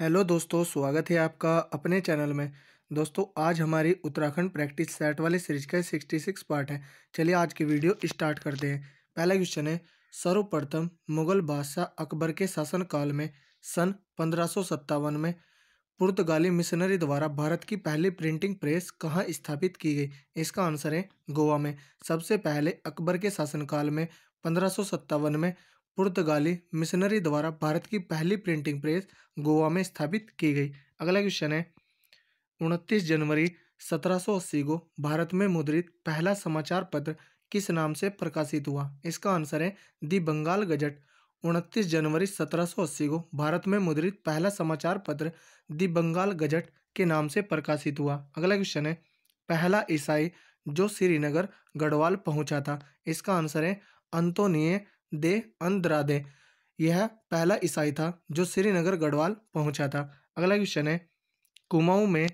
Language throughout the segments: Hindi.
हेलो दोस्तों स्वागत है आपका अपने चैनल में दोस्तों आज हमारी उत्तराखंड प्रैक्टिस सेट वाले सीरीज का सिक्सटी सिक्स पार्ट है चलिए आज की वीडियो स्टार्ट करते हैं पहला क्वेश्चन है सर्वप्रथम मुगल बादशाह अकबर के शासनकाल में सन पंद्रह में पुर्तगाली मिशनरी द्वारा भारत की पहली प्रिंटिंग प्रेस कहाँ स्थापित की गई इसका आंसर है गोवा में सबसे पहले अकबर के शासनकाल में पंद्रह में पुर्तगाली मिशनरी द्वारा भारत की पहली प्रिंटिंग प्रेस गोवा में स्थापित की गई अगला क्वेश्चन है उनतीस जनवरी 1780 को भारत में मुद्रित पहला समाचार पत्र किस नाम से प्रकाशित हुआ इसका आंसर है दी बंगाल गजट उनतीस जनवरी 1780 को भारत में मुद्रित पहला समाचार पत्र दी बंगाल गजट के नाम से प्रकाशित हुआ अगला क्वेश्चन है पहला ईसाई जो श्रीनगर गढ़वाल पहुंचा था इसका आंसर है अंतोनिय दे अंदरा दे यह पहला ईसाई था जो श्रीनगर गढ़वाल पहुंचा था अगला क्वेश्चन है कुमाऊं में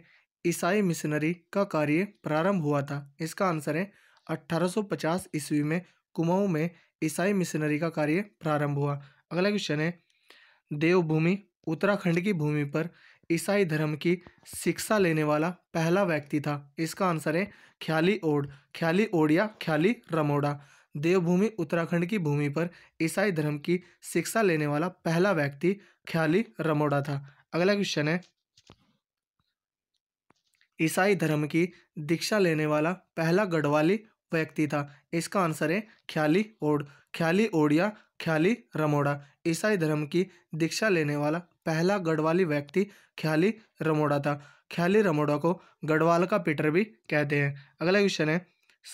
ईसाई मिशनरी का कार्य प्रारंभ हुआ था इसका आंसर है 1850 ईस्वी में कुमाऊं में ईसाई मिशनरी का कार्य प्रारंभ हुआ अगला क्वेश्चन है देवभूमि उत्तराखंड की भूमि पर ईसाई धर्म की शिक्षा लेने वाला पहला व्यक्ति था इसका आंसर है ख्याली ओड ख्याली या ख्याली रमोड़ा देवभूमि उत्तराखंड की भूमि पर ईसाई धर्म की शिक्षा लेने वाला पहला व्यक्ति ख्याली रमोड़ा था अगला क्वेश्चन है ईसाई धर्म की दीक्षा लेने वाला पहला गढ़वाली व्यक्ति था इसका आंसर है ख्याली ओड ख्याली ओडिया ख्याली रमोड़ा ईसाई धर्म की दीक्षा लेने वाला पहला गढ़वाली व्यक्ति ख्याली रमोड़ा था ख्याली रमोड़ा को गढ़वाल का पीटर भी कहते हैं अगला क्वेश्चन है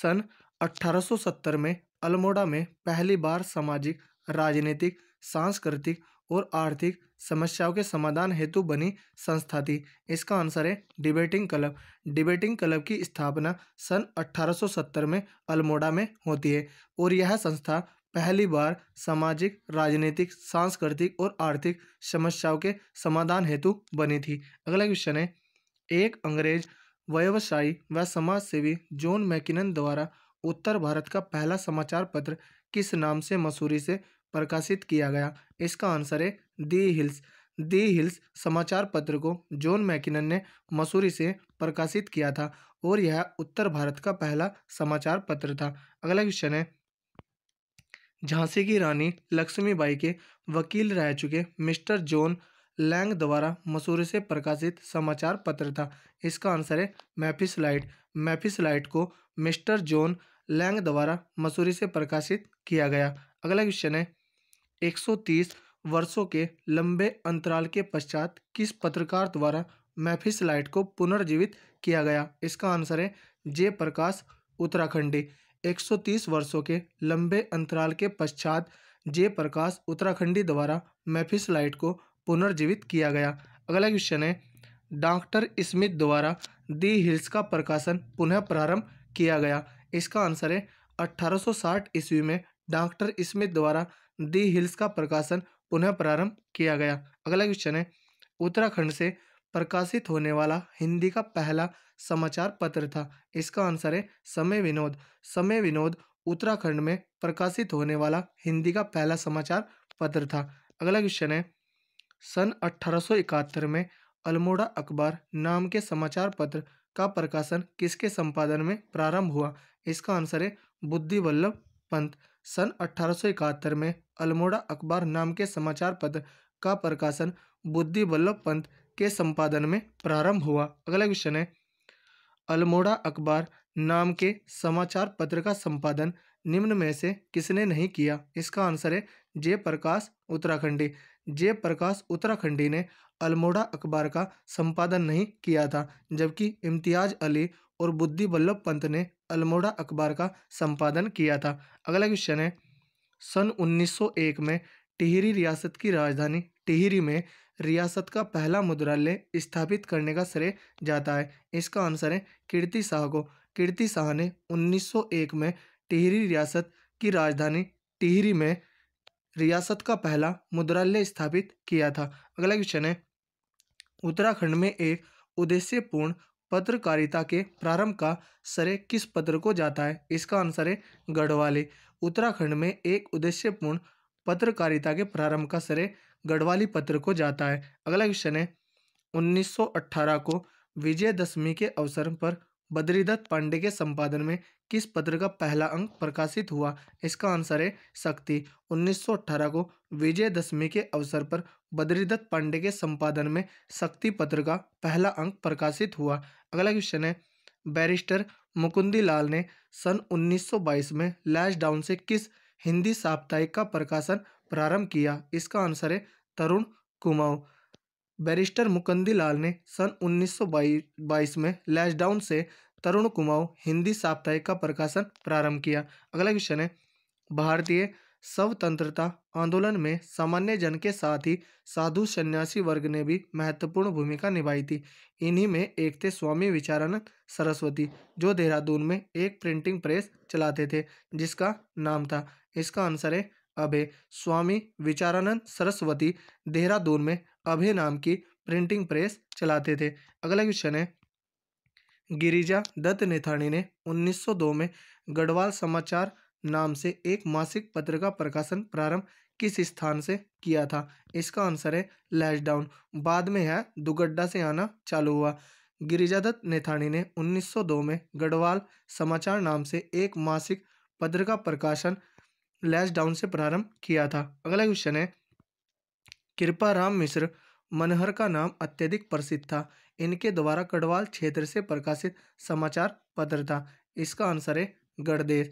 सन 1870 में अल्मोड़ा में पहली बार सामाजिक राजनीतिक सांस्कृतिक और आर्थिक समस्याओं के समाधान हेतु बनी संस्था थी इसका आंसर है डिबेटिंग क्लब डिबेटिंग क्लब की स्थापना सन 1870 में अल्मोड़ा में होती है और यह संस्था पहली बार सामाजिक राजनीतिक सांस्कृतिक और आर्थिक समस्याओं के समाधान हेतु बनी थी अगला क्वेश्चन है एक अंग्रेज व्यवसायी व समाजसेवी जॉन मैकिनन द्वारा उत्तर भारत का पहला समाचार पत्र किस नाम से मसूरी से प्रकाशित किया गया इसका आंसर है दी हिल्स दी हिल्स समाचार पत्र को जॉन मैकिनन ने मसूरी से प्रकाशित किया था और यह उत्तर भारत का पहला समाचार पत्र था अगला क्वेश्चन है झांसी की रानी लक्ष्मीबाई के वकील रह चुके मिस्टर जॉन लैंग द्वारा मसूरी से प्रकाशित समाचार पत्र था इसका आंसर है मैफिस लाइट मैफिस लाइट को मिस्टर जॉन लैंग द्वारा मसूरी से प्रकाशित किया गया अगला क्वेश्चन है 130 वर्षों के लंबे अंतराल के पश्चात किस पत्रकार द्वारा मैफिस लाइट को पुनर्जीवित किया गया इसका आंसर है जे प्रकाश उत्तराखंडी 130 वर्षों के लंबे अंतराल के पश्चात जे प्रकाश उत्तराखंडी द्वारा मैफिस लाइट को पुनर्जीवित किया गया अगला क्वेश्चन है डॉक्टर स्मिथ द्वारा दी हिल्स का प्रकाशन पुनः प्रारंभ किया गया इसका आंसर है 1860 ईस्वी में डॉक्टर स्मिथ द्वारा दी हिल्स का प्रकाशन पुनः प्रारंभ किया गया अगला क्वेश्चन है उत्तराखंड से प्रकाशित होने वाला हिंदी का पहला समाचार पत्र था इसका आंसर है समय विनोद समय विनोद उत्तराखंड में प्रकाशित होने वाला हिंदी का पहला समाचार पत्र था अगला क्वेश्चन है सन अठारह में अल्मोड़ा अखबार नाम के समाचार पत्र का प्रकाशन किसके संपादन में प्रारंभ हुआ इसका आंसर है बुद्धि वल्लभ पंत सन अठारह में अल्मोड़ा अखबार नाम के समाचार पत्र का प्रकाशन बुद्धि वल्लभ पंत के संपादन में प्रारंभ हुआ अगला क्वेश्चन है अल्मोड़ा अखबार नाम के समाचार पत्र का संपादन निम्न में से किसने नहीं किया इसका आंसर है जय प्रकाश उत्तराखंडी जय प्रकाश उत्तराखंडी ने अल्मोड़ा अखबार का संपादन नहीं किया था जबकि इम्तियाज़ अली और बुद्धि वल्लभ पंत ने अल्मोड़ा अखबार का संपादन किया था अगला क्वेश्चन है सन 1901 में टिहरी रियासत की राजधानी टिहरी में रियासत का पहला मुद्रालय स्थापित करने का श्रेय जाता है इसका आंसर है कीर्ति शाह को कीर्ति शाह ने 1901 में टिहरी रियासत की राजधानी टिहरी में रियासत का पहला मुद्रालय स्थापित किया था अगला क्वेश्चन है उत्तराखंड में एक उद्देश्यपूर्ण पत्रकारिता के प्रारंभ का श्रेय किस पत्र को जाता है इसका आंसर है गढ़वाली उत्तराखंड में एक उद्देश्यपूर्ण पत्रकारिता के प्रारंभ का श्रेय गढ़वाली पत्र को जाता है अगला क्वेश्चन है 1918 को विजयदशमी के अवसर पर बद्रीदत्त पांडे के संपादन में किस पत्र का पहला अंक प्रकाशित हुआ इसका आंसर है शक्ति 1918 को विजयदशमी के अवसर पर बद्रीदत्त पांडे के संपादन में शक्ति पत्र का पहला अंक प्रकाशित हुआ अगला क्वेश्चन है बैरिस्टर मुकुंदी लाल ने सन 1922 में लैश डाउन से किस हिंदी साप्ताहिक का प्रकाशन प्रारंभ किया इसका आंसर है तरुण कुमाऊं बैरिस्टर मुकंदी लाल ने सन 1922 में लैशडाउन से तरुण कुमाऊं हिंदी साप्ताहिक का प्रकाशन प्रारंभ किया अगला क्वेश्चन है भारतीय स्वतंत्रता आंदोलन में सामान्य जन के साथ ही साधु सन्यासी वर्ग ने भी महत्वपूर्ण भूमिका निभाई थी इन्हीं में एक थे स्वामी विचारानंद सरस्वती जो देहरादून में एक प्रिंटिंग प्रेस चलाते थे जिसका नाम था इसका आंसर है अभय स्वामी विचारानंद सरस्वती देहरादून में अभय नाम की प्रिंटिंग प्रेस चलाते थे अगला क्वेश्चन है गिरिजा दत्त नेथाणी ने 1902 में गढ़वाल समाचार नाम से एक मासिक पत्र का प्रकाशन प्रारंभ किस स्थान से किया था इसका आंसर है लैशडाउन बाद में है दुगड्डा से आना चालू हुआ गिरिजा दत्त नेथाणी ने 1902 में गढ़वाल समाचार नाम से एक मासिक पत्र का प्रकाशन लैश डाउन से प्रारंभ किया था अगला क्वेश्चन है कृपा राम मिश्र मनहर का नाम अत्यधिक प्रसिद्ध था इनके द्वारा गढ़वाल क्षेत्र से प्रकाशित समाचार पत्र था इसका आंसर है गढ़देश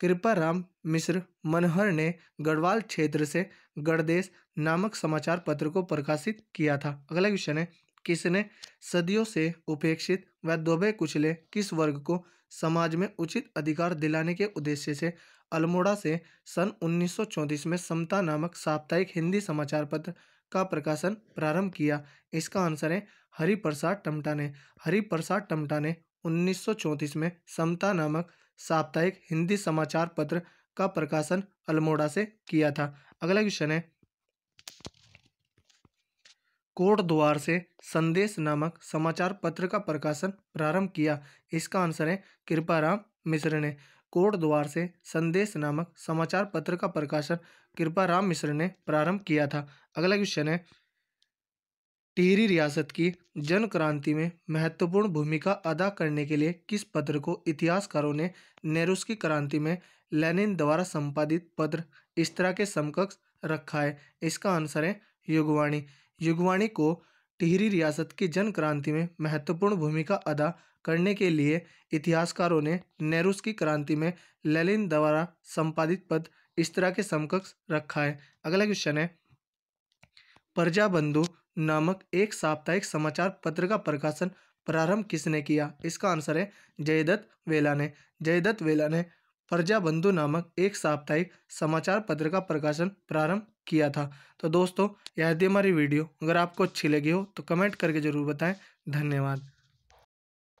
कृपा राम मिश्र मनहर ने गढ़वाल क्षेत्र से गढ़देश नामक समाचार पत्र को प्रकाशित किया था अगला क्वेश्चन है किसने सदियों से उपेक्षित व दोबे कुचले किस वर्ग को समाज में उचित अधिकार दिलाने के उद्देश्य से अल्मोड़ा से सन 1934 में समता नामक साप्ताहिक हिंदी समाचार पत्र का प्रकाशन प्रारंभ किया इसका आंसर है हरिप्रसाद टमटा ने हरिप्रसाद टमटा ने 1934 में समता नामक साप्ताहिक हिंदी समाचार पत्र का प्रकाशन अल्मोड़ा से किया था अगला क्वेश्चन है कोट द्वार से संदेश नामक समाचार पत्र का प्रकाशन प्रारंभ किया इसका आंसर है कृपाराम मिश्र ने कोट द्वार से संदेश नामक समाचार पत्र का प्रकाशन कृपाराम मिश्र ने प्रारंभ किया था अगला क्वेश्चन है टिहरी रियासत की जन क्रांति में महत्वपूर्ण भूमिका अदा करने के लिए किस पत्र को इतिहासकारों ने नेहरूस की क्रांति में लेनिन द्वारा संपादित पत्र इस तरह के समकक्ष रखा है इसका आंसर है युगवाणी युगवाणी को टिहरी रियासत की जन क्रांति में महत्वपूर्ण भूमिका अदा करने के लिए इतिहासकारों ने नेहरूस की क्रांति में लेनिन द्वारा संपादित पत्र इस तरह के समकक्ष रखा है अगला क्वेश्चन है प्रजाबंधु नामक एक साप्ताहिक समाचार पत्र का प्रकाशन प्रारंभ किसने किया इसका आंसर है जयदत्त वेला ने जयदत्त वेला ने प्रजाबंधु नामक एक साप्ताहिक समाचार पत्र का प्रकाशन प्रारंभ किया था तो दोस्तों यह थी हमारी वीडियो अगर आपको अच्छी लगी हो तो कमेंट करके ज़रूर बताएं धन्यवाद